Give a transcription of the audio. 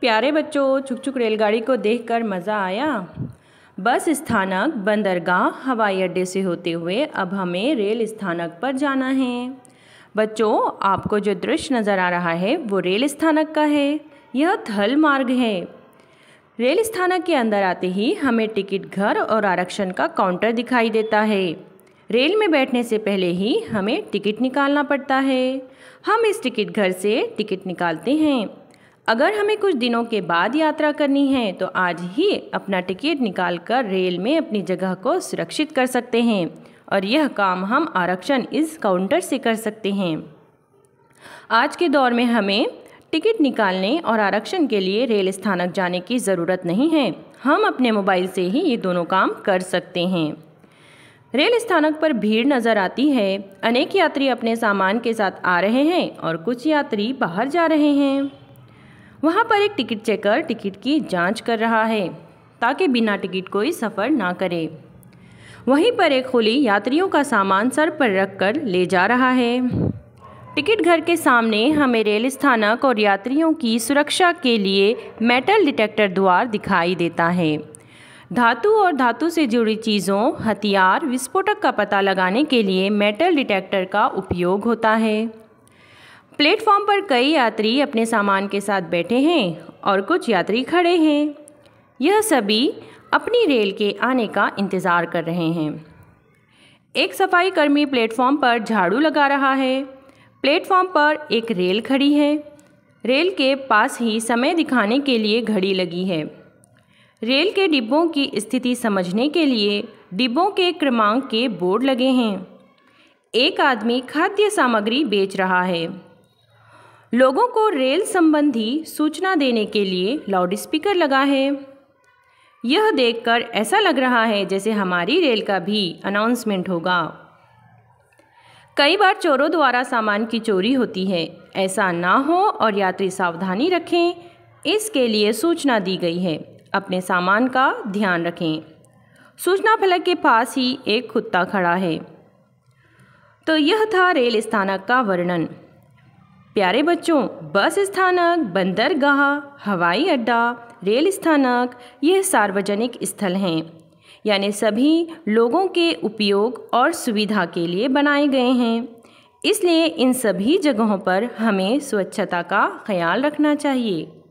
प्यारे बच्चों छुक छुक रेलगाड़ी को देखकर मज़ा आया बस स्थानक बंदरगाह हवाई अड्डे से होते हुए अब हमें रेल स्थानक पर जाना है बच्चों आपको जो दृश्य नज़र आ रहा है वो रेल स्थानक का है यह थल मार्ग है रेल स्थानक के अंदर आते ही हमें टिकट घर और आरक्षण का काउंटर दिखाई देता है रेल में बैठने से पहले ही हमें टिकट निकालना पड़ता है हम इस टिकट घर से टिकट निकालते हैं अगर हमें कुछ दिनों के बाद यात्रा करनी है तो आज ही अपना टिकट निकाल कर रेल में अपनी जगह को सुरक्षित कर सकते हैं और यह काम हम आरक्षण इस काउंटर से कर सकते हैं आज के दौर में हमें टिकट निकालने और आरक्षण के लिए रेल स्थानक जाने की ज़रूरत नहीं है हम अपने मोबाइल से ही ये दोनों काम कर सकते हैं रेल स्थानक पर भीड़ नज़र आती है अनेक यात्री अपने सामान के साथ आ रहे हैं और कुछ यात्री बाहर जा रहे हैं वहाँ पर एक टिकट चेकर टिकट की जांच कर रहा है ताकि बिना टिकट कोई सफ़र ना करे वहीं पर एक खुली यात्रियों का सामान सर पर रख कर ले जा रहा है टिकट घर के सामने हमें रेल स्थानक और यात्रियों की सुरक्षा के लिए मेटल डिटेक्टर द्वार दिखाई देता है धातु और धातु से जुड़ी चीज़ों हथियार विस्फोटक का पता लगाने के लिए मेटल डिटेक्टर का उपयोग होता है प्लेटफॉर्म पर कई यात्री अपने सामान के साथ बैठे हैं और कुछ यात्री खड़े हैं यह सभी अपनी रेल के आने का इंतज़ार कर रहे हैं एक सफाई कर्मी प्लेटफॉर्म पर झाड़ू लगा रहा है प्लेटफॉर्म पर एक रेल खड़ी है रेल के पास ही समय दिखाने के लिए घड़ी लगी है रेल के डिब्बों की स्थिति समझने के लिए डिब्बों के क्रमांक के बोर्ड लगे हैं एक आदमी खाद्य सामग्री बेच रहा है लोगों को रेल संबंधी सूचना देने के लिए लाउड स्पीकर लगा है यह देखकर ऐसा लग रहा है जैसे हमारी रेल का भी अनाउंसमेंट होगा कई बार चोरों द्वारा सामान की चोरी होती है ऐसा ना हो और यात्री सावधानी रखें इसके लिए सूचना दी गई है अपने सामान का ध्यान रखें सूचना फलक के पास ही एक कुत्ता खड़ा है तो यह था रेल स्थानक का वर्णन प्यारे बच्चों बस स्थानक बंदरगाह हवाई अड्डा रेल स्थानक यह सार्वजनिक स्थल हैं यानी सभी लोगों के उपयोग और सुविधा के लिए बनाए गए हैं इसलिए इन सभी जगहों पर हमें स्वच्छता का ख्याल रखना चाहिए